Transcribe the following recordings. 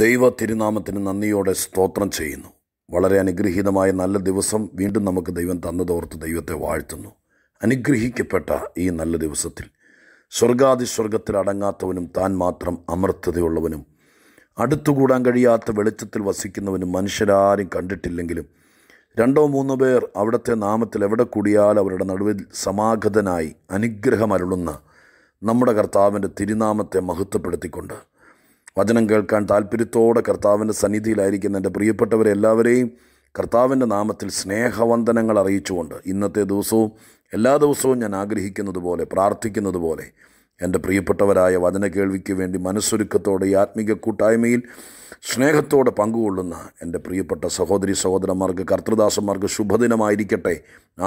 ദൈവ തിരുനാമത്തിന് നന്ദിയോടെ സ്തോത്രം ചെയ്യുന്നു വളരെ അനുഗ്രഹീതമായ നല്ല ദിവസം വീണ്ടും നമുക്ക് ദൈവം തന്നതോർത്ത് ദൈവത്തെ വാഴ്ത്തുന്നു അനുഗ്രഹിക്കപ്പെട്ട ഈ നല്ല ദിവസത്തിൽ സ്വർഗാതിസ്വർഗത്തിൽ അടങ്ങാത്തവനും താൻ മാത്രം അമൃത്തതയുള്ളവനും അടുത്തുകൂടാൻ കഴിയാത്ത വെളിച്ചത്തിൽ വസിക്കുന്നവനും മനുഷ്യരാരും കണ്ടിട്ടില്ലെങ്കിലും രണ്ടോ മൂന്നോ പേർ അവിടുത്തെ നാമത്തിൽ എവിടെ കൂടിയാൽ അവരുടെ നടുവിൽ സമാഗതനായി അനുഗ്രഹമരുളുന്ന നമ്മുടെ കർത്താവിൻ്റെ തിരുനാമത്തെ മഹത്വപ്പെടുത്തിക്കൊണ്ട് വചനം കേൾക്കാൻ താല്പര്യത്തോടെ കർത്താവിൻ്റെ സന്നിധിയിലായിരിക്കുന്ന എൻ്റെ പ്രിയപ്പെട്ടവരെ എല്ലാവരെയും കർത്താവിൻ്റെ നാമത്തിൽ സ്നേഹവന്ദനങ്ങൾ അറിയിച്ചുകൊണ്ട് ഇന്നത്തെ ദിവസവും എല്ലാ ദിവസവും ഞാൻ ആഗ്രഹിക്കുന്നത് പോലെ പ്രാർത്ഥിക്കുന്നത് പോലെ എൻ്റെ പ്രിയപ്പെട്ടവരായ വചന കേൾവിക്ക് വേണ്ടി മനസ്സൊരുക്കത്തോടെ ഈ ആത്മീക കൂട്ടായ്മയിൽ സ്നേഹത്തോടെ പങ്കുകൊള്ളുന്ന എൻ്റെ പ്രിയപ്പെട്ട സഹോദരി സഹോദരന്മാർക്ക് കർത്തൃദാസന്മാർക്ക് ശുഭദിനമായിരിക്കട്ടെ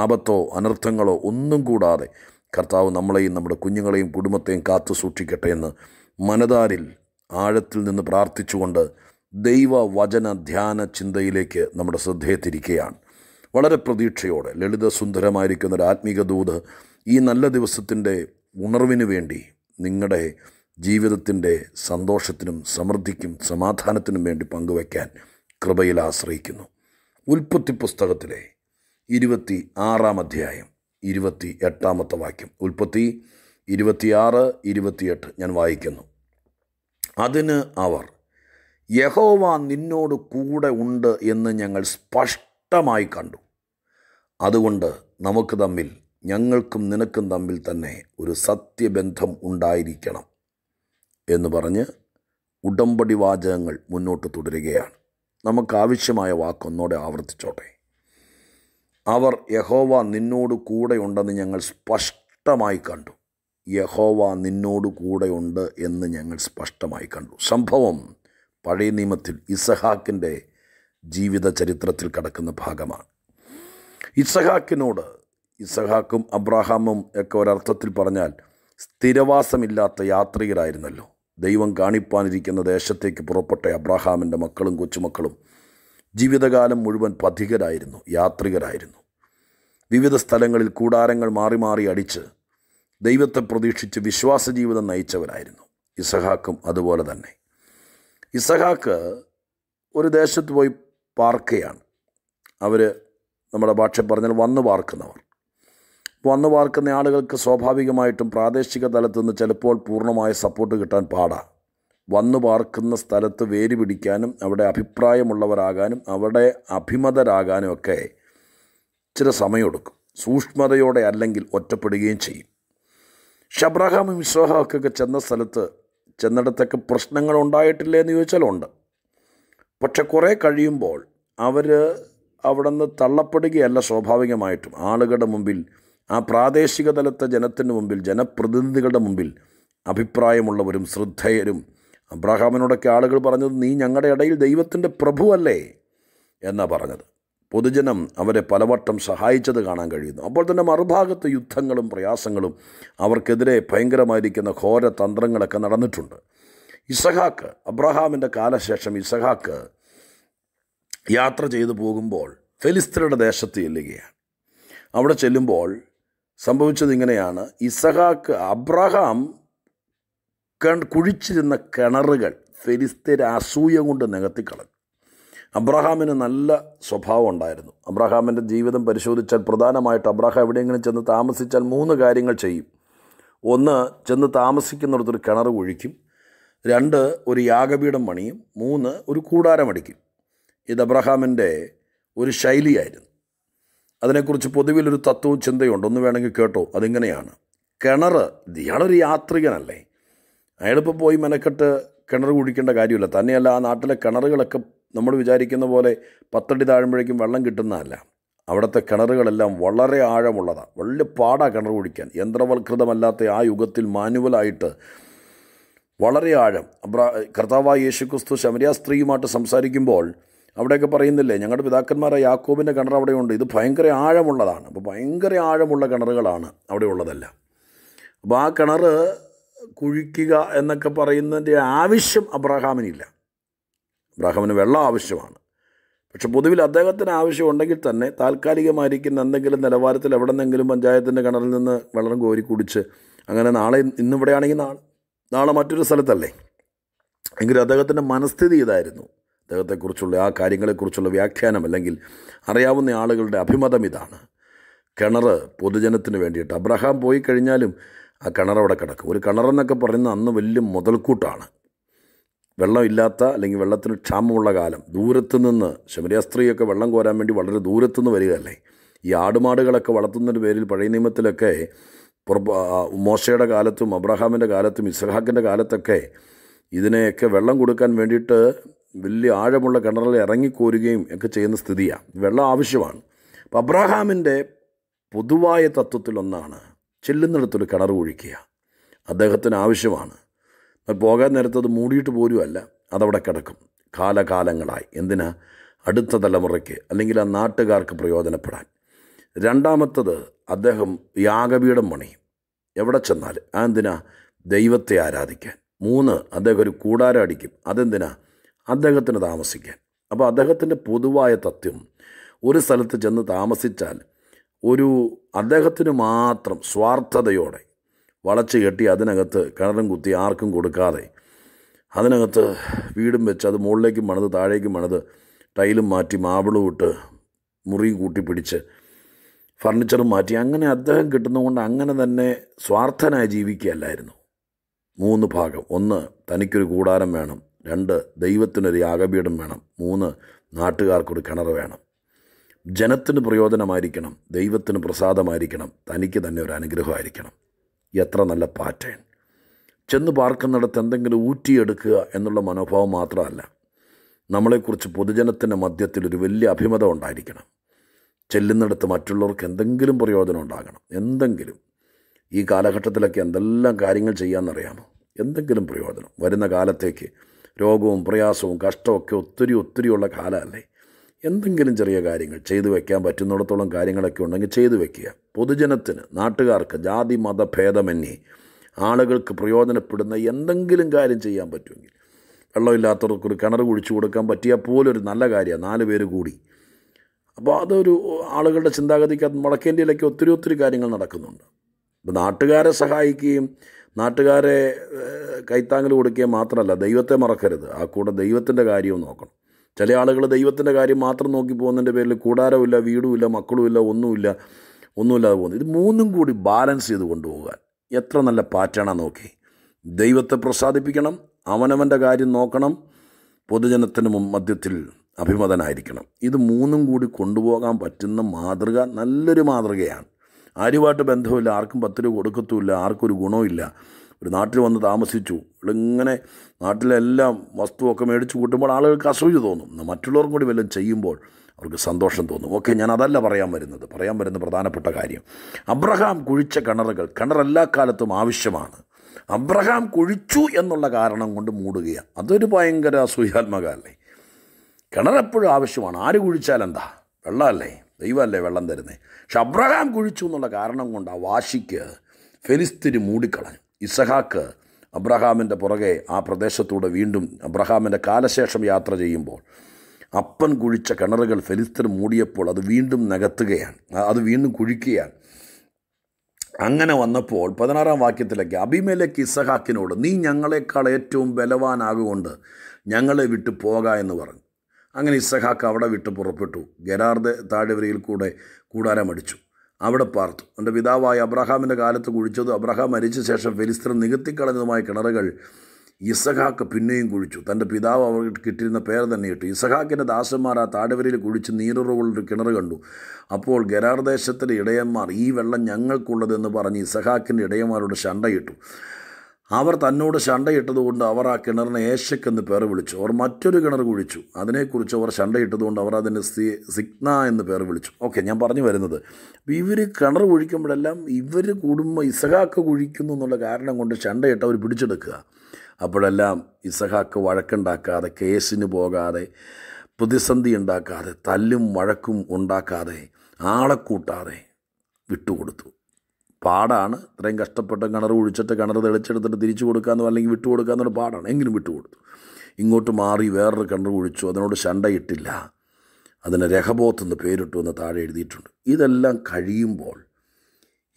ആപത്തോ അനർത്ഥങ്ങളോ ഒന്നും കൂടാതെ കർത്താവ് നമ്മളെയും നമ്മുടെ കുഞ്ഞുങ്ങളെയും കുടുംബത്തെയും കാത്തു സൂക്ഷിക്കട്ടെ എന്ന് മനതാരിൽ ആഴത്തിൽ നിന്ന് പ്രാർത്ഥിച്ചുകൊണ്ട് ദൈവ വചന ധ്യാന ചിന്തയിലേക്ക് നമ്മുടെ ശ്രദ്ധയെ തിരിക്കുകയാണ് വളരെ പ്രതീക്ഷയോടെ ലളിത സുന്ദരമായിരിക്കുന്ന ഒരു ആത്മീക ദൂത് ഈ നല്ല ദിവസത്തിൻ്റെ ഉണർവിനു വേണ്ടി നിങ്ങളുടെ ജീവിതത്തിൻ്റെ സന്തോഷത്തിനും സമൃദ്ധിക്കും സമാധാനത്തിനും വേണ്ടി പങ്കുവയ്ക്കാൻ കൃപയിൽ ആശ്രയിക്കുന്നു ഉൽപ്പത്തി പുസ്തകത്തിലെ ഇരുപത്തി ആറാം അധ്യായം ഇരുപത്തി എട്ടാമത്തെ വാക്യം ഉൽപ്പത്തി ഇരുപത്തിയാറ് ഇരുപത്തിയെട്ട് ഞാൻ വായിക്കുന്നു അതിന് അവർ യഹോവ നിന്നോട് കൂടെ ഉണ്ട് എന്ന് ഞങ്ങൾ സ്പഷ്ടമായി കണ്ടു അതുകൊണ്ട് നമുക്ക് തമ്മിൽ ഞങ്ങൾക്കും നിനക്കും തമ്മിൽ തന്നെ ഒരു സത്യബന്ധം ഉണ്ടായിരിക്കണം എന്ന് പറഞ്ഞ് ഉടമ്പടി വാചകങ്ങൾ മുന്നോട്ട് തുടരുകയാണ് നമുക്കാവശ്യമായ വാക്കൊന്നോടെ ആവർത്തിച്ചോട്ടെ അവർ യഹോവ നിന്നോട് കൂടെ ഉണ്ടെന്ന് ഞങ്ങൾ സ്പഷ്ടമായി കണ്ടു യഹോവ നിന്നോട് കൂടെയുണ്ട് എന്ന് ഞങ്ങൾ സ്പഷ്ടമായി കണ്ടു സംഭവം പഴയ നിയമത്തിൽ ഇസഹാക്കിൻ്റെ ജീവിത ചരിത്രത്തിൽ കടക്കുന്ന ഭാഗമാണ് ഇസഹാക്കിനോട് ഇസഹാക്കും അബ്രാഹാമും ഒക്കെ ഒരർത്ഥത്തിൽ പറഞ്ഞാൽ സ്ഥിരവാസമില്ലാത്ത യാത്രികരായിരുന്നല്ലോ ദൈവം കാണിപ്പാനിരിക്കുന്ന ദേശത്തേക്ക് പുറപ്പെട്ട അബ്രാഹാമിൻ്റെ മക്കളും കൊച്ചുമക്കളും ജീവിതകാലം മുഴുവൻ പഥികരായിരുന്നു യാത്രികരായിരുന്നു വിവിധ സ്ഥലങ്ങളിൽ കൂടാരങ്ങൾ മാറി മാറി അടിച്ച് ദൈവത്തെ പ്രതീക്ഷിച്ച് വിശ്വാസ ജീവിതം നയിച്ചവരായിരുന്നു ഇസഹാക്കും അതുപോലെ തന്നെ ഇസഹാക്ക് ഒരു ദേശത്ത് പോയി പാർക്കുകയാണ് അവർ നമ്മുടെ ഭാഷ പറഞ്ഞാൽ വന്ന് പാർക്കുന്നവർ വന്ന് പാർക്കുന്ന ആളുകൾക്ക് സ്വാഭാവികമായിട്ടും പ്രാദേശിക തലത്തു നിന്ന് ചിലപ്പോൾ പൂർണ്ണമായ സപ്പോർട്ട് കിട്ടാൻ പാടാണ് വന്നു പാർക്കുന്ന സ്ഥലത്ത് വേര് പിടിക്കാനും അവിടെ അഭിപ്രായമുള്ളവരാകാനും അവിടെ അഭിമതരാകാനും ഒക്കെ ചില സമയമെടുക്കും സൂക്ഷ്മതയോടെ അല്ലെങ്കിൽ ഒറ്റപ്പെടുകയും ചെയ്യും ഷബ്രഹാമും ഇസ്വാഹാക്കൊക്കെ ചെന്ന സ്ഥലത്ത് ചെന്നിടത്തൊക്കെ പ്രശ്നങ്ങൾ ഉണ്ടായിട്ടില്ലേ എന്ന് ചോദിച്ചാൽ ഉണ്ട് പക്ഷെ കുറേ കഴിയുമ്പോൾ അവർ അവിടെ നിന്ന് തള്ളപ്പെടുകയല്ല സ്വാഭാവികമായിട്ടും ആളുകളുടെ മുമ്പിൽ ആ പ്രാദേശിക തലത്തെ ജനത്തിന് മുമ്പിൽ ജനപ്രതിനിധികളുടെ മുമ്പിൽ അഭിപ്രായമുള്ളവരും ശ്രദ്ധേയരും അബ്രഹാമിനോടൊക്കെ ആളുകൾ പറഞ്ഞത് നീ ഞങ്ങളുടെ ഇടയിൽ ദൈവത്തിൻ്റെ പ്രഭുവല്ലേ എന്നാണ് പറഞ്ഞത് പൊതുജനം അവരെ പലവട്ടം സഹായിച്ചത് കാണാൻ കഴിയുന്നു അപ്പോൾ തന്നെ മറുഭാഗത്ത് യുദ്ധങ്ങളും പ്രയാസങ്ങളും അവർക്കെതിരെ ഭയങ്കരമായിരിക്കുന്ന ഘോര തന്ത്രങ്ങളൊക്കെ നടന്നിട്ടുണ്ട് ഇസഹാക്ക് അബ്രഹാമിൻ്റെ കാലശേഷം ഇസഹാക്ക് യാത്ര ചെയ്തു പോകുമ്പോൾ ഫെലിസ്തരുടെ ദേശത്ത് ചെല്ലുകയാണ് അവിടെ ചെല്ലുമ്പോൾ സംഭവിച്ചത് ഇങ്ങനെയാണ് ഇസഹാക്ക് അബ്രഹാം കുഴിച്ചിരുന്ന കിണറുകൾ ഫെലിസ്തീർ അസൂയ കൊണ്ട് നികത്തിക്കളഞ്ഞു അബ്രഹാമിന് നല്ല സ്വഭാവം ഉണ്ടായിരുന്നു അബ്രഹാമിൻ്റെ ജീവിതം പരിശോധിച്ചാൽ പ്രധാനമായിട്ട് അബ്രഹാം എവിടെയെങ്കിലും ചെന്ന് താമസിച്ചാൽ മൂന്ന് കാര്യങ്ങൾ ചെയ്യും ഒന്ന് ചെന്ന് താമസിക്കുന്നിടത്തൊരു കിണർ ഒഴിക്കും രണ്ട് ഒരു യാഗപീഠം പണിയും മൂന്ന് ഒരു കൂടാരം അടിക്കും ഇത് അബ്രഹാമിൻ്റെ ഒരു ശൈലിയായിരുന്നു അതിനെക്കുറിച്ച് പൊതുവിലൊരു തത്വവും ചിന്തയുണ്ട് ഒന്ന് വേണമെങ്കിൽ കേട്ടോ അതിങ്ങനെയാണ് കിണർ ഇയാളൊരു യാത്രികനല്ലേ അയാളിപ്പോൾ പോയി മെനക്കെട്ട് കിണർ കുഴിക്കേണ്ട കാര്യമില്ല തന്നെയല്ല ആ നാട്ടിലെ കിണറുകളൊക്കെ നമ്മൾ വിചാരിക്കുന്ന പോലെ പത്തടി താഴുമ്പോഴേക്കും വെള്ളം കിട്ടുന്നതല്ല അവിടുത്തെ കിണറുകളെല്ലാം വളരെ ആഴമുള്ളതാണ് വലിയ പാടാണ് കിണർ കുടിക്കാൻ യന്ത്രവൽകൃതമല്ലാത്ത ആ യുഗത്തിൽ മാനുവലായിട്ട് വളരെ ആഴം അബ്രാ കർത്താവായ യേശുക്രിസ്തു ശമരിയ സ്ത്രീയുമായിട്ട് സംസാരിക്കുമ്പോൾ അവിടെയൊക്കെ പറയുന്നില്ലേ ഞങ്ങളുടെ പിതാക്കന്മാരായ യാക്കോബിൻ്റെ കിണർ അവിടെയുണ്ട് ഇത് ഭയങ്കര ആഴമുള്ളതാണ് അപ്പോൾ ഭയങ്കര ആഴമുള്ള കിണറുകളാണ് അവിടെ ഉള്ളതല്ല അപ്പോൾ ആ കിണർ കുഴിക്കുക എന്നൊക്കെ പറയുന്നതിൻ്റെ ആവശ്യം അബ്രഹാമിനില്ല അബ്രാഹമിന് വെള്ളം ആവശ്യമാണ് പക്ഷെ പൊതുവിൽ അദ്ദേഹത്തിന് ആവശ്യമുണ്ടെങ്കിൽ തന്നെ താൽക്കാലികമായിരിക്കുന്ന എന്തെങ്കിലും നിലവാരത്തിൽ എവിടെന്നെങ്കിലും പഞ്ചായത്തിൻ്റെ കിണറിൽ നിന്ന് വെള്ളം കോരി കുടിച്ച് അങ്ങനെ നാളെ ഇന്നിവിടെയാണെങ്കിൽ നാളെ നാളെ മറ്റൊരു സ്ഥലത്തല്ലേ എങ്കിലും അദ്ദേഹത്തിൻ്റെ മനസ്ഥിതി ഇതായിരുന്നു അദ്ദേഹത്തെക്കുറിച്ചുള്ള ആ കാര്യങ്ങളെക്കുറിച്ചുള്ള വ്യാഖ്യാനം അല്ലെങ്കിൽ അറിയാവുന്ന ആളുകളുടെ അഭിമതം ഇതാണ് കിണർ പൊതുജനത്തിന് വേണ്ടിയിട്ട് അബ്രഹാം പോയി കഴിഞ്ഞാലും ആ കിണറവിടെ കിടക്കും ഒരു കിണറെന്നൊക്കെ പറയുന്ന അന്ന് വലിയ മുതൽക്കൂട്ടാണ് വെള്ളമില്ലാത്ത അല്ലെങ്കിൽ വെള്ളത്തിന് ക്ഷാമമുള്ള കാലം ദൂരത്തു നിന്ന് ശമരിയ സ്ത്രീയൊക്കെ വെള്ളം കോരാൻ വേണ്ടി വളരെ ദൂരത്തുനിന്ന് വരികയല്ലേ ഈ ആടുമാടുകളൊക്കെ വളർത്തുന്നതിൻ്റെ പേരിൽ പഴയ നിയമത്തിലൊക്കെ മോശയുടെ കാലത്തും അബ്രഹാമിൻ്റെ കാലത്തും ഇസ്ഹാക്കിൻ്റെ കാലത്തൊക്കെ ഇതിനെയൊക്കെ വെള്ളം കൊടുക്കാൻ വേണ്ടിയിട്ട് വലിയ ആഴമുള്ള കിണറിൽ ഇറങ്ങിക്കോരുകയും ഒക്കെ ചെയ്യുന്ന സ്ഥിതിയാണ് വെള്ളം ആവശ്യമാണ് അപ്പം അബ്രഹാമിൻ്റെ പൊതുവായ തത്വത്തിലൊന്നാണ് ചെല്ലുന്നിടത്തൊരു കിണർ കുഴിക്കുക അദ്ദേഹത്തിന് ആവശ്യമാണ് പോകാൻ അത് മൂടിയിട്ട് പോരുമല്ല അതവിടെ കിടക്കും കാലകാലങ്ങളായി എന്തിനാ അടുത്ത തലമുറയ്ക്ക് അല്ലെങ്കിൽ ആ നാട്ടുകാർക്ക് പ്രയോജനപ്പെടാൻ രണ്ടാമത്തത് അദ്ദേഹം യാഗപീഠം പണിയും എവിടെ ചെന്നാൽ ആ എന്തിനാ ദൈവത്തെ ആരാധിക്കാൻ മൂന്ന് അദ്ദേഹം ഒരു കൂടാരം അടിക്കും അതെന്തിനാ അദ്ദേഹത്തിന് താമസിക്കാൻ അപ്പോൾ അദ്ദേഹത്തിൻ്റെ പൊതുവായ തത്വം ഒരു സ്ഥലത്ത് ചെന്ന് താമസിച്ചാൽ ഒരു അദ്ദേഹത്തിന് മാത്രം സ്വാർത്ഥതയോടെ വളച്ച് കെട്ടി അതിനകത്ത് കിണറും കുത്തി ആർക്കും കൊടുക്കാതെ അതിനകത്ത് വീടും വെച്ച് അത് മുകളിലേക്കും മണത് താഴേക്കും മണത് ടൈലും മാറ്റി മാബിളും ഇട്ട് മുറിയും കൂട്ടിപ്പിടിച്ച് പിടിച്ച് ഫർണിച്ചറും മാറ്റി അങ്ങനെ അദ്ദേഹം കിട്ടുന്നതുകൊണ്ട് അങ്ങനെ തന്നെ സ്വാർത്ഥനായി ജീവിക്കുകയല്ലായിരുന്നു മൂന്ന് ഭാഗം ഒന്ന് തനിക്കൊരു കൂടാരം വേണം രണ്ട് ദൈവത്തിനൊരു യാഗപീഠം വേണം മൂന്ന് നാട്ടുകാർക്കൊരു കിണർ വേണം ജനത്തിന് പ്രയോജനമായിരിക്കണം ദൈവത്തിന് പ്രസാദമായിരിക്കണം തനിക്ക് തന്നെ ഒരു അനുഗ്രഹമായിരിക്കണം എത്ര നല്ല പാറ്റേൺ ചെന്ന് പാർക്കുന്നിടത്ത് എന്തെങ്കിലും ഊറ്റിയെടുക്കുക എന്നുള്ള മനോഭാവം മാത്രമല്ല നമ്മളെക്കുറിച്ച് പൊതുജനത്തിൻ്റെ മധ്യത്തിൽ ഒരു വലിയ അഭിമതം ഉണ്ടായിരിക്കണം ചെല്ലുന്നിടത്ത് മറ്റുള്ളവർക്ക് എന്തെങ്കിലും പ്രയോജനം ഉണ്ടാകണം എന്തെങ്കിലും ഈ കാലഘട്ടത്തിലൊക്കെ എന്തെല്ലാം കാര്യങ്ങൾ ചെയ്യാമെന്നറിയാമോ എന്തെങ്കിലും പ്രയോജനം വരുന്ന കാലത്തേക്ക് രോഗവും പ്രയാസവും കഷ്ടമൊക്കെ ഒത്തിരി ഒത്തിരിയുള്ള കാലമല്ലേ എന്തെങ്കിലും ചെറിയ കാര്യങ്ങൾ ചെയ്തു വയ്ക്കാൻ പറ്റുന്നിടത്തോളം കാര്യങ്ങളൊക്കെ ഉണ്ടെങ്കിൽ ചെയ്തു വയ്ക്കുക പൊതുജനത്തിന് നാട്ടുകാർക്ക് ജാതി മത ഭേദമന്യേ ആളുകൾക്ക് പ്രയോജനപ്പെടുന്ന എന്തെങ്കിലും കാര്യം ചെയ്യാൻ പറ്റുമെങ്കിൽ വെള്ളമില്ലാത്തവർക്ക് ഒരു കിണർ കുഴിച്ചു കൊടുക്കാൻ പറ്റിയാൽ പോലൊരു നല്ല കാര്യമാണ് നാല് പേര് കൂടി അപ്പോൾ അതൊരു ആളുകളുടെ ചിന്താഗതിക്ക് അത് വടക്കേ ഒത്തിരി ഒത്തിരി കാര്യങ്ങൾ നടക്കുന്നുണ്ട് അപ്പോൾ നാട്ടുകാരെ സഹായിക്കുകയും നാട്ടുകാരെ കൈത്താങ്ങൽ കൊടുക്കുകയും മാത്രമല്ല ദൈവത്തെ മറക്കരുത് ആ കൂടെ ദൈവത്തിൻ്റെ കാര്യവും നോക്കണം ചില ആളുകൾ ദൈവത്തിൻ്റെ കാര്യം മാത്രം നോക്കി പോകുന്നതിൻ്റെ പേരിൽ കൂടാരമില്ല വീടുമില്ല മക്കളുമില്ല ഒന്നുമില്ല ഒന്നുമില്ലാതെ പോകുന്നു ഇത് മൂന്നും കൂടി ബാലൻസ് ചെയ്ത് കൊണ്ടുപോകാൻ എത്ര നല്ല പാറ്റേണാ നോക്കി ദൈവത്തെ പ്രസാദിപ്പിക്കണം അവനവൻ്റെ കാര്യം നോക്കണം പൊതുജനത്തിന് മധ്യത്തിൽ അഭിമതനായിരിക്കണം ഇത് മൂന്നും കൂടി കൊണ്ടുപോകാൻ പറ്റുന്ന മാതൃക നല്ലൊരു മാതൃകയാണ് ആരുമായിട്ട് ബന്ധമില്ല ആർക്കും പത്ത് രൂപ കൊടുക്കത്തുമില്ല ആർക്കൊരു ഗുണമില്ല ഒരു നാട്ടിൽ വന്ന് താമസിച്ചു ഇങ്ങനെ നാട്ടിലെല്ലാം വസ്തുവൊക്കെ മേടിച്ച് കൂട്ടുമ്പോൾ ആളുകൾക്ക് അസൂയ തോന്നും മറ്റുള്ളവർക്കും കൂടി വല്ലതും ചെയ്യുമ്പോൾ അവർക്ക് സന്തോഷം തോന്നും ഓക്കെ ഞാൻ അതല്ല പറയാൻ വരുന്നത് പറയാൻ വരുന്ന പ്രധാനപ്പെട്ട കാര്യം അബ്രഹാം കുഴിച്ച കിണറുകൾ കിണർ എല്ലാ കാലത്തും ആവശ്യമാണ് അബ്രഹാം കുഴിച്ചു എന്നുള്ള കാരണം കൊണ്ട് മൂടുകയാണ് അതൊരു ഭയങ്കര അസൂയാത്മകമല്ലേ കിണറെപ്പോഴും ആവശ്യമാണ് ആര് കുഴിച്ചാലെന്താ വെള്ളമല്ലേ ദൈവമല്ലേ വെള്ളം തരുന്നത് പക്ഷെ അബ്രഹാം കുഴിച്ചു എന്നുള്ള കാരണം കൊണ്ട് ആ വാശിക്ക് ഫെലിസ്തിന് മൂടിക്കളഞ്ഞു ഇസഹാക്ക് അബ്രഹാമിൻ്റെ പുറകെ ആ പ്രദേശത്തൂടെ വീണ്ടും അബ്രഹാമിൻ്റെ കാലശേഷം യാത്ര ചെയ്യുമ്പോൾ അപ്പൻ കുഴിച്ച കിണറുകൾ ഫെലിസ്തർ മൂടിയപ്പോൾ അത് വീണ്ടും നികത്തുകയാണ് അത് വീണ്ടും കുഴിക്കുകയാണ് അങ്ങനെ വന്നപ്പോൾ പതിനാറാം വാക്യത്തിലേക്ക് അഭിമേലേക്ക് ഇസഹാക്കിനോട് നീ ഞങ്ങളെക്കാൾ ഏറ്റവും ബലവാനാകുകൊണ്ട് ഞങ്ങളെ വിട്ടു പോക എന്ന് പറഞ്ഞു അങ്ങനെ ഇസഹാക്ക് അവിടെ വിട്ട് പുറപ്പെട്ടു ഗരാർദ് താഴ്വരയിൽ കൂടെ കൂടാരമടിച്ചു അവിടെ പാർത്തു എൻ്റെ പിതാവായ അബ്രഹാമിൻ്റെ കാലത്ത് കുഴിച്ചത് അബ്രഹാം മരിച്ച ശേഷം ഫെലിസ്തർ നികത്തിക്കളഞ്ഞതുമായ കിണറുകൾ ഇസഹാക്ക് പിന്നെയും കുഴിച്ചു തൻ്റെ പിതാവ് അവർ കിട്ടിയിരുന്ന പേര് തന്നെ ഇട്ടു ഇസഹാക്കിൻ്റെ ദാസന്മാർ ആ താടവരിയിൽ കുഴിച്ച് നീരുറവുകളുടെ കിണർ കണ്ടു അപ്പോൾ ഗരാർദേശത്തിൻ്റെ ഇടയന്മാർ ഈ വെള്ളം ഞങ്ങൾക്കുള്ളതെന്ന് പറഞ്ഞ് ഇസഹാക്കിൻ്റെ ഇടയന്മാരോട് ശണ്ടയിട്ടു അവർ തന്നോട് ശണ്ടയിട്ടതുകൊണ്ട് അവർ ആ കിണറിനെ ഏശക് എന്ന് പേർ വിളിച്ചു അവർ മറ്റൊരു കിണർ കുഴിച്ചു അതിനെക്കുറിച്ച് അവർ ശണ്ടയിട്ടതുകൊണ്ട് അവർ അതിന് സി സിഗ്ന എന്ന് പേർ വിളിച്ചു ഓക്കെ ഞാൻ പറഞ്ഞു വരുന്നത് ഇവർ കിണർ കുഴിക്കുമ്പോഴെല്ലാം ഇവർ കുടുംബം ഇസഹാക്ക് കുഴിക്കുന്നു എന്നുള്ള കാരണം കൊണ്ട് ശണ്ടയിട്ട് അവർ പിടിച്ചെടുക്കുക അപ്പോഴെല്ലാം ഇസഹാക്ക് വഴക്കുണ്ടാക്കാതെ കേസിന് പോകാതെ പ്രതിസന്ധി ഉണ്ടാക്കാതെ തല്ലും വഴക്കും ഉണ്ടാക്കാതെ ആളെ കൂട്ടാതെ വിട്ടുകൊടുത്തു പാടാണ് ഇത്രയും കഷ്ടപ്പെട്ട് കിണർ ഒഴിച്ചിട്ട് കിണർ തെളിച്ചെടുത്തിട്ട് തിരിച്ചു കൊടുക്കാമെന്നോ അല്ലെങ്കിൽ വിട്ടു കൊടുക്കാമെന്നൊരു പാടാണ് എങ്കിലും വിട്ടു ഇങ്ങോട്ട് മാറി വേറൊരു കിണർ ഒഴിച്ചു അതിനോട് ശണ്ടയിട്ടില്ല അതിന് രഹബോത്ത് എന്ന് പേരിട്ടു എന്ന് താഴെ എഴുതിയിട്ടുണ്ട് ഇതെല്ലാം കഴിയുമ്പോൾ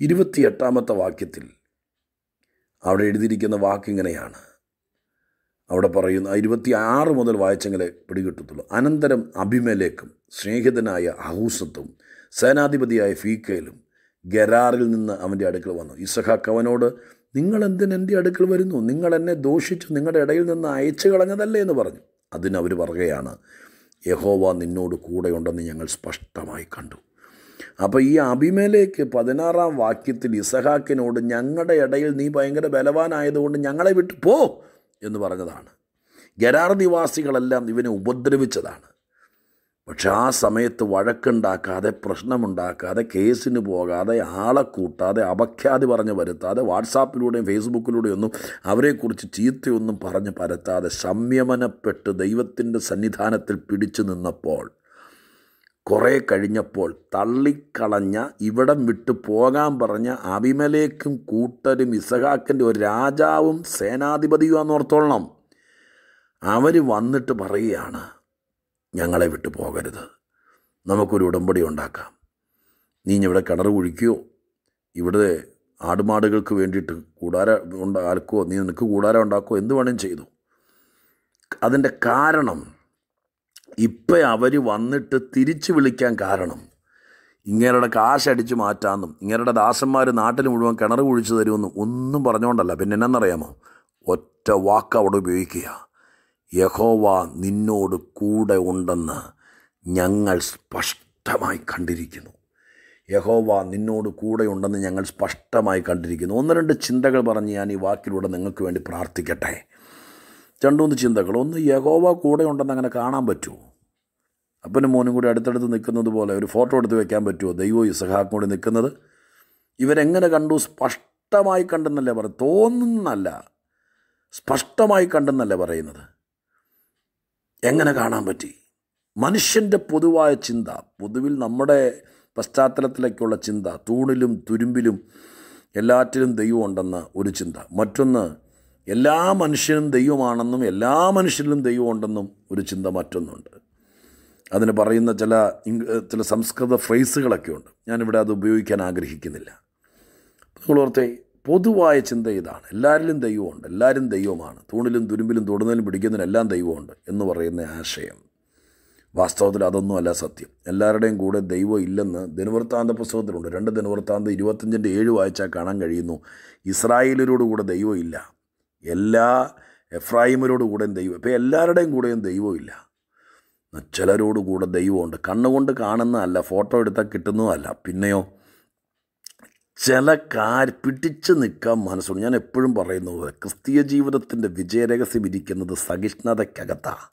ഇരുപത്തിയെട്ടാമത്തെ വാക്യത്തിൽ അവിടെ എഴുതിയിരിക്കുന്ന വാക്കിങ്ങനെയാണ് അവിടെ പറയുന്ന ഇരുപത്തി ആറ് മുതൽ വായിച്ചെങ്കിലേ പിടികിട്ടത്തുള്ളൂ അനന്തരം അഭിമേലേക്കും സ്നേഹിതനായ അഹൂസത്തും സേനാധിപതിയായ ഫീക്കയിലും ഗരാറിൽ നിന്ന് അവൻ്റെ അടുക്കൽ വന്നു ഇസഹാക്ക് അവനോട് നിങ്ങൾ എന്തിന് എൻ്റെ അടുക്കൽ വരുന്നു നിങ്ങൾ എന്നെ ദോഷിച്ചു നിങ്ങളുടെ ഇടയിൽ നിന്ന് അയച്ചു കളഞ്ഞതല്ലേ എന്ന് പറഞ്ഞു അതിനവർ പറയുകയാണ് യഹോവ നിന്നോട് കൂടെയുണ്ടെന്ന് ഞങ്ങൾ സ്പഷ്ടമായി കണ്ടു അപ്പോൾ ഈ അഭിമേലേക്ക് പതിനാറാം വാക്യത്തിൽ ഇസഹാക്കിനോട് ഞങ്ങളുടെ ഇടയിൽ നീ ഭയങ്കര ബലവാനായതുകൊണ്ട് ഞങ്ങളെ വിട്ടു പോ എന്ന് പറഞ്ഞതാണ് ഗരാർ നിവാസികളെല്ലാം ഇവനെ ഉപദ്രവിച്ചതാണ് പക്ഷെ ആ സമയത്ത് വഴക്കുണ്ടാക്കാതെ പ്രശ്നമുണ്ടാക്കാതെ കേസിന് പോകാതെ ആളെ കൂട്ടാതെ അപഖ്യാതി പറഞ്ഞ് വരുത്താതെ വാട്സാപ്പിലൂടെയും ഫേസ്ബുക്കിലൂടെയും ഒന്നും അവരെക്കുറിച്ച് ചീത്തയൊന്നും പറഞ്ഞ് പരത്താതെ സംയമനപ്പെട്ട് ദൈവത്തിൻ്റെ സന്നിധാനത്തിൽ പിടിച്ചു നിന്നപ്പോൾ കുറേ കഴിഞ്ഞപ്പോൾ തള്ളിക്കളഞ്ഞ ഇവിടം വിട്ടു പോകാൻ പറഞ്ഞ അഭിമലേക്കും കൂട്ടരും ഇസഹാക്കൻ്റെ ഒരു രാജാവും സേനാധിപതിയുമാണെന്നോർത്തോളണം അവർ വന്നിട്ട് പറയുകയാണ് ഞങ്ങളെ വിട്ടു പോകരുത് നമുക്കൊരു ഉടമ്പടി ഉണ്ടാക്കാം നീ ഇവിടെ കിണർ കുഴിക്കുകയോ ഇവിടെ ആടുമാടുകൾക്ക് വേണ്ടിയിട്ട് കൂടാര ആൽക്കോ നീ നിനക്ക് കൂടാരം ഉണ്ടാക്കുമോ എന്ത് വേണേലും ചെയ്തു അതിൻ്റെ കാരണം ഇപ്പം അവർ വന്നിട്ട് തിരിച്ചു വിളിക്കാൻ കാരണം ഇങ്ങേരുടെ കാശടിച്ച് മാറ്റാമെന്നും ഇങ്ങേരുടെ ദാസന്മാർ നാട്ടിൽ മുഴുവൻ കിണർ കുഴിച്ചു തരുമെന്നും ഒന്നും പറഞ്ഞുകൊണ്ടല്ല പിന്നെ എന്നറിയാമോ ഒറ്റ വാക്ക് അവിടെ ഉപയോഗിക്കുക യഹോവ നിന്നോട് കൂടെ ഉണ്ടെന്ന് ഞങ്ങൾ സ്പഷ്ടമായി കണ്ടിരിക്കുന്നു യഹോവ നിന്നോട് കൂടെ ഉണ്ടെന്ന് ഞങ്ങൾ സ്പഷ്ടമായി കണ്ടിരിക്കുന്നു ഒന്ന് രണ്ട് ചിന്തകൾ പറഞ്ഞ് ഞാൻ ഈ വാക്കിലൂടെ നിങ്ങൾക്ക് വേണ്ടി പ്രാർത്ഥിക്കട്ടെ രണ്ടുമൂന്ന് ചിന്തകൾ ഒന്ന് യഹോവ കൂടെ ഉണ്ടെന്ന് അങ്ങനെ കാണാൻ പറ്റുമോ അപ്പനും മോനും കൂടി അടുത്തടുത്ത് നിൽക്കുന്നത് പോലെ ഒരു ഫോട്ടോ എടുത്ത് വെക്കാൻ പറ്റുമോ ദൈവവും ഇസഹാക്കും കൂടി നിൽക്കുന്നത് ഇവരെങ്ങനെ കണ്ടു സ്പഷ്ടമായി കണ്ടെന്നല്ലേ പറയും തോന്നുന്നല്ല സ്പഷ്ടമായി കണ്ടെന്നല്ലേ പറയുന്നത് എങ്ങനെ കാണാൻ പറ്റി മനുഷ്യൻ്റെ പൊതുവായ ചിന്ത പൊതുവിൽ നമ്മുടെ പശ്ചാത്തലത്തിലേക്കുള്ള ചിന്ത തൂണിലും തുരുമ്പിലും എല്ലാറ്റിലും ദൈവമുണ്ടെന്ന ഒരു ചിന്ത മറ്റൊന്ന് എല്ലാ മനുഷ്യനും ദൈവമാണെന്നും എല്ലാ മനുഷ്യരിലും ദൈവമുണ്ടെന്നും ഒരു ചിന്ത മറ്റൊന്നുണ്ട് അതിന് പറയുന്ന ചില ചില സംസ്കൃത ഫ്രേസുകളൊക്കെ ഉണ്ട് ഞാനിവിടെ അത് ഉപയോഗിക്കാൻ ആഗ്രഹിക്കുന്നില്ല നിങ്ങൾ ഓർത്തേ പൊതുവായ ചിന്ത ഇതാണ് എല്ലാവരിലും ദൈവമുണ്ട് എല്ലാവരും ദൈവമാണ് തൂണിലും തുരുമ്പിലും തൊടുന്നതിലും പിടിക്കുന്നതിനെല്ലാം ദൈവമുണ്ട് എന്ന് പറയുന്ന ആശയം വാസ്തവത്തിൽ അതൊന്നുമല്ല സത്യം എല്ലാവരുടെയും കൂടെ ദൈവം ഇല്ലെന്ന് ദിനവൃത്താന്ത പുസ്തകത്തിലുണ്ട് രണ്ട് ദിനവൃത്താന്തം ഇരുപത്തഞ്ചിൻ്റെ ഏഴ് വായിച്ചാൽ കാണാൻ കഴിയുന്നു ഇസ്രായേലരോട് കൂടെ ദൈവം ഇല്ല എല്ലാ എഫ്രാഹിമരോട് കൂടെയും ദൈവം ഇപ്പോൾ എല്ലാവരുടെയും കൂടെയും ദൈവമില്ല ചിലരോട് കൂടെ ദൈവമുണ്ട് കണ്ണുകൊണ്ട് കാണുന്നതല്ല ഫോട്ടോ എടുത്താൽ കിട്ടുന്നതല്ല പിന്നെയോ ചില കാര്യം പിടിച്ചു നിൽക്കാൻ മനസ്സുണ്ട് ഞാൻ എപ്പോഴും പറയുന്നത് ക്രിസ്തീയ ജീവിതത്തിൻ്റെ വിജയരഹസ്യം ഇരിക്കുന്നത് സഹിഷ്ണുതയ്ക്കകത്താണ്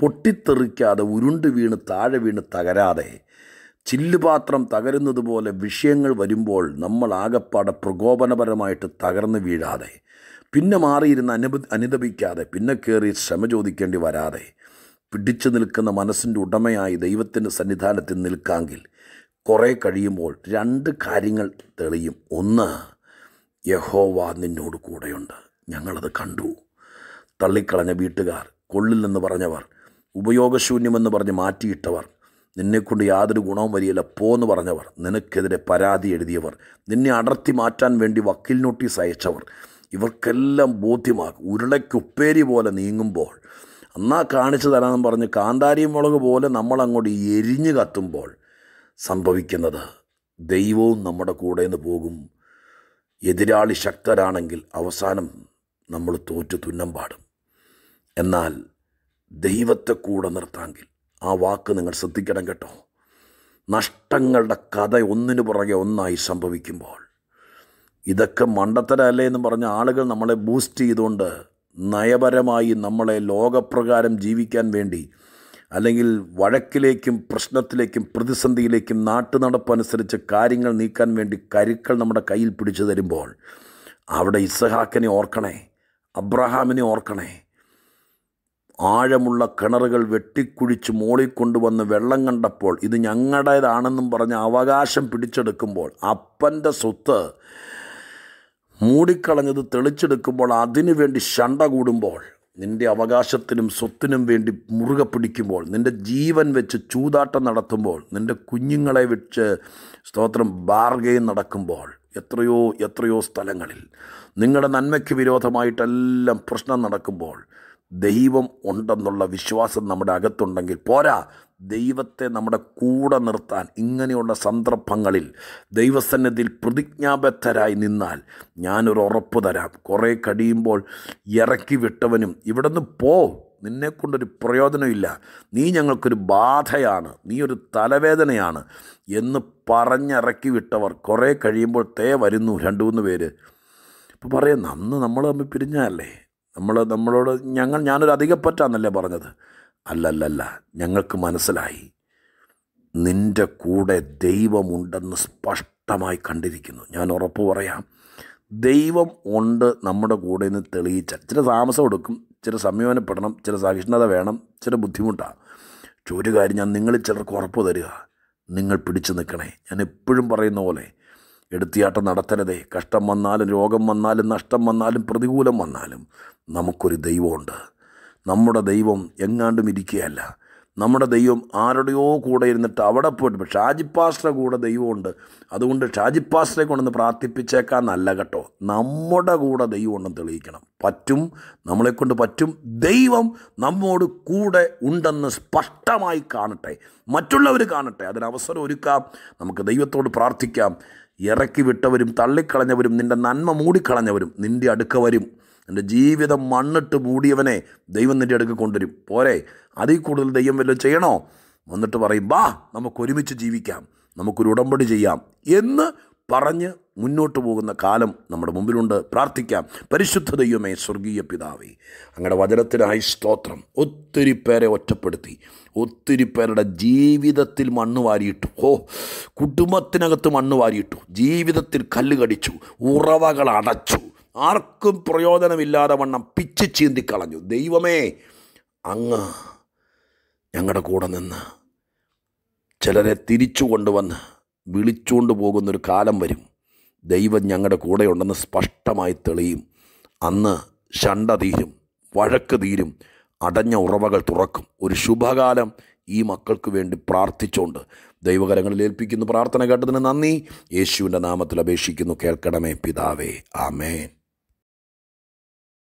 പൊട്ടിത്തെറിക്കാതെ ഉരുണ്ട് വീണ് താഴെ വീണ് തകരാതെ ചില്ലുപാത്രം തകരുന്നത് പോലെ വിഷയങ്ങൾ വരുമ്പോൾ നമ്മൾ ആകെപ്പാടെ പ്രകോപനപരമായിട്ട് തകർന്ന് വീഴാതെ പിന്നെ മാറിയിരുന്ന് അനുഭ അനുദപിക്കാതെ പിന്നെ കയറി ക്ഷമ ചോദിക്കേണ്ടി വരാതെ പിടിച്ചു നിൽക്കുന്ന മനസ്സിൻ്റെ ഉടമയായി ദൈവത്തിൻ്റെ സന്നിധാനത്തിൽ നിൽക്കാമെങ്കിൽ കുറേ കഴിയുമ്പോൾ രണ്ട് കാര്യങ്ങൾ തെളിയും ഒന്ന് യഹോവ നിന്നോട് കൂടെയുണ്ട് ഞങ്ങളത് കണ്ടു തള്ളിക്കളഞ്ഞ വീട്ടുകാർ കൊള്ളില്ലെന്ന് പറഞ്ഞവർ ഉപയോഗശൂന്യമെന്ന് പറഞ്ഞ് മാറ്റിയിട്ടവർ നിന്നെക്കൊണ്ട് യാതൊരു ഗുണവും വരികയില്ല പോന്ന് പറഞ്ഞവർ നിനക്കെതിരെ പരാതി എഴുതിയവർ നിന്നെ അടർത്തി മാറ്റാൻ വേണ്ടി വക്കീൽ നോട്ടീസ് അയച്ചവർ ഇവർക്കെല്ലാം ബോധ്യമാകും ഉരുളയ്ക്കുപ്പേരി പോലെ നീങ്ങുമ്പോൾ എന്നാൽ കാണിച്ചു തരാമെന്ന് പറഞ്ഞ് കാന്താരിയും മുളക് പോലെ നമ്മളങ്ങോട്ട് എരിഞ്ഞ് കത്തുമ്പോൾ സംഭവിക്കുന്നത് ദൈവവും നമ്മുടെ കൂടെ നിന്ന് പോകും എതിരാളി ശക്തരാണെങ്കിൽ അവസാനം നമ്മൾ തോറ്റു തുന്നം പാടും എന്നാൽ ദൈവത്തെ കൂടെ നിർത്താമെങ്കിൽ ആ വാക്ക് നിങ്ങൾ ശ്രദ്ധിക്കണം കേട്ടോ നഷ്ടങ്ങളുടെ കഥ ഒന്നിനു പുറകെ ഒന്നായി സംഭവിക്കുമ്പോൾ ഇതൊക്കെ മണ്ടത്തരല്ലേ എന്ന് പറഞ്ഞ ആളുകൾ നമ്മളെ ബൂസ്റ്റ് ചെയ്തുകൊണ്ട് നയപരമായി നമ്മളെ ലോകപ്രകാരം ജീവിക്കാൻ വേണ്ടി അല്ലെങ്കിൽ വഴക്കിലേക്കും പ്രശ്നത്തിലേക്കും പ്രതിസന്ധിയിലേക്കും നാട്ടു നടപ്പനുസരിച്ച് കാര്യങ്ങൾ നീക്കാൻ വേണ്ടി കരുക്കൾ നമ്മുടെ കയ്യിൽ പിടിച്ചു തരുമ്പോൾ അവിടെ ഇസഹാക്കിനെ ഓർക്കണേ അബ്രഹാമിനെ ഓർക്കണേ ആഴമുള്ള കിണറുകൾ വെട്ടിക്കുഴിച്ച് മോളി കൊണ്ടുവന്ന് വെള്ളം കണ്ടപ്പോൾ ഇത് ഞങ്ങളുടേതാണെന്നും പറഞ്ഞ് അവകാശം പിടിച്ചെടുക്കുമ്പോൾ അപ്പൻ്റെ സ്വത്ത് മൂടിക്കളഞ്ഞത് തെളിച്ചെടുക്കുമ്പോൾ അതിനുവേണ്ടി ശണ്ട കൂടുമ്പോൾ നിന്റെ അവകാശത്തിനും സ്വത്തിനും വേണ്ടി മുറുകെ പിടിക്കുമ്പോൾ നിന്റെ ജീവൻ വെച്ച് ചൂതാട്ടം നടത്തുമ്പോൾ നിന്റെ കുഞ്ഞുങ്ങളെ വെച്ച് സ്തോത്രം ബാർഗെയിൻ നടക്കുമ്പോൾ എത്രയോ എത്രയോ സ്ഥലങ്ങളിൽ നിങ്ങളുടെ നന്മയ്ക്ക് വിരോധമായിട്ടെല്ലാം പ്രശ്നം നടക്കുമ്പോൾ ദൈവം ഉണ്ടെന്നുള്ള വിശ്വാസം നമ്മുടെ അകത്തുണ്ടെങ്കിൽ പോരാ ദൈവത്തെ നമ്മുടെ കൂടെ നിർത്താൻ ഇങ്ങനെയുള്ള സന്ദർഭങ്ങളിൽ ദൈവസന്നിധിയിൽ പ്രതിജ്ഞാബദ്ധരായി നിന്നാൽ ഞാനൊരു ഉറപ്പ് തരാം കുറേ കഴിയുമ്പോൾ ഇറക്കി വിട്ടവനും ഇവിടെ നിന്ന് പോ നിന്നെക്കൊണ്ടൊരു പ്രയോജനമില്ല നീ ഞങ്ങൾക്കൊരു ബാധയാണ് നീ ഒരു തലവേദനയാണ് എന്ന് പറഞ്ഞിറക്കി വിട്ടവർ കുറേ കഴിയുമ്പോൾ തേ വരുന്നു രണ്ട് മൂന്ന് പേര് ഇപ്പോൾ പറയുന്നു അന്ന് നമ്മൾ തമ്മിൽ പിരിഞ്ഞല്ലേ നമ്മൾ നമ്മളോട് ഞങ്ങൾ ഞാനൊരു അധികപ്പറ്റാന്നല്ലേ പറഞ്ഞത് അല്ലല്ലല്ല ഞങ്ങൾക്ക് മനസ്സിലായി നിൻ്റെ കൂടെ ദൈവമുണ്ടെന്ന് സ്പഷ്ടമായി കണ്ടിരിക്കുന്നു ഞാൻ ഉറപ്പ് പറയാം ദൈവം ഉണ്ട് നമ്മുടെ കൂടെ നിന്ന് തെളിയിച്ച ചില താമസം എടുക്കും ചില സംയോനപ്പെടണം ചില സഹിഷ്ണുത വേണം ചില ബുദ്ധിമുട്ടാണ് പക്ഷെ ഒരു കാര്യം ഞാൻ നിങ്ങൾ ചിലർക്ക് ഉറപ്പ് തരിക നിങ്ങൾ പിടിച്ചു നിൽക്കണേ ഞാൻ എപ്പോഴും പറയുന്ന പോലെ എടുത്തിയാട്ടം നടത്തരുതേ കഷ്ടം വന്നാലും രോഗം വന്നാലും നഷ്ടം വന്നാലും പ്രതികൂലം വന്നാലും നമുക്കൊരു ദൈവമുണ്ട് നമ്മുടെ ദൈവം എങ്ങാണ്ടും ഇരിക്കുകയല്ല നമ്മുടെ ദൈവം ആരുടെയോ കൂടെ ഇരുന്നിട്ട് അവിടെ പോയിട്ട് ഷാജിപ്പാസ്റ്റ കൂടെ ദൈവമുണ്ട് അതുകൊണ്ട് ഷാജിപ്പാസ്റ്ററെ കൊണ്ടൊന്ന് പ്രാർത്ഥിപ്പിച്ചേക്കാൻ നല്ല കേട്ടോ നമ്മുടെ കൂടെ ദൈവം ഉണ്ടെന്ന് തെളിയിക്കണം പറ്റും നമ്മളെക്കൊണ്ട് പറ്റും ദൈവം നമ്മോട് കൂടെ ഉണ്ടെന്ന് സ്പഷ്ടമായി കാണട്ടെ മറ്റുള്ളവർ കാണട്ടെ അതിനവസരം ഒരുക്കാം നമുക്ക് ദൈവത്തോട് പ്രാർത്ഥിക്കാം ഇറക്കി വിട്ടവരും തള്ളിക്കളഞ്ഞവരും നിൻ്റെ നന്മ മൂടിക്കളഞ്ഞവരും നിൻ്റെ അടുക്ക വരും നിൻ്റെ ജീവിതം മണ്ണിട്ട് മൂടിയവനെ ദൈവം നിൻ്റെ അടുക്ക് കൊണ്ടുവരും പോരെ അതിൽ കൂടുതൽ ദൈവം വല്ല ചെയ്യണോ വന്നിട്ട് പറയും ബാ നമുക്ക് ഒരുമിച്ച് ജീവിക്കാം നമുക്കൊരു ഉടമ്പടി ചെയ്യാം എന്ന് പറഞ്ഞ് മുന്നോട്ട് പോകുന്ന കാലം നമ്മുടെ മുമ്പിലുണ്ട് പ്രാർത്ഥിക്കാം പരിശുദ്ധ ദൈവമേ സ്വർഗീയ പിതാവേ അങ്ങയുടെ വചനത്തിനായി സ്തോത്രം ഒത്തിരി പേരെ ഒറ്റപ്പെടുത്തി ഒത്തിരി പേരുടെ ജീവിതത്തിൽ മണ്ണ് വാരിയിട്ടു ഓ കുടുംബത്തിനകത്ത് മണ്ണ് വാരിയിട്ടു ജീവിതത്തിൽ കല്ല് കടിച്ചു ഉറവകൾ അടച്ചു ആർക്കും പ്രയോജനമില്ലാതെ വണ്ണം പിച്ച് ചീന്തിക്കളഞ്ഞു കളഞ്ഞു ദൈവമേ അങ്ങ് ഞങ്ങളുടെ കൂടെ നിന്ന് ചിലരെ തിരിച്ചു കൊണ്ടുവന്ന് വിളിച്ചുകൊണ്ട് പോകുന്നൊരു കാലം വരും ദൈവം ഞങ്ങളുടെ കൂടെയുണ്ടെന്ന് സ്പഷ്ടമായി തെളിയും അന്ന് ഷണ്ട തീരും വഴക്ക് തീരും അടഞ്ഞ ഉറവകൾ തുറക്കും ഒരു ശുഭകാലം ഈ മക്കൾക്ക് വേണ്ടി പ്രാർത്ഥിച്ചുകൊണ്ട് ദൈവകരങ്ങളിൽ ഏൽപ്പിക്കുന്നു പ്രാർത്ഥന കേട്ടതിന് നന്ദി യേശുവിൻ്റെ നാമത്തിൽ അപേക്ഷിക്കുന്നു കേൾക്കണമേ പിതാവേ ആമേൻ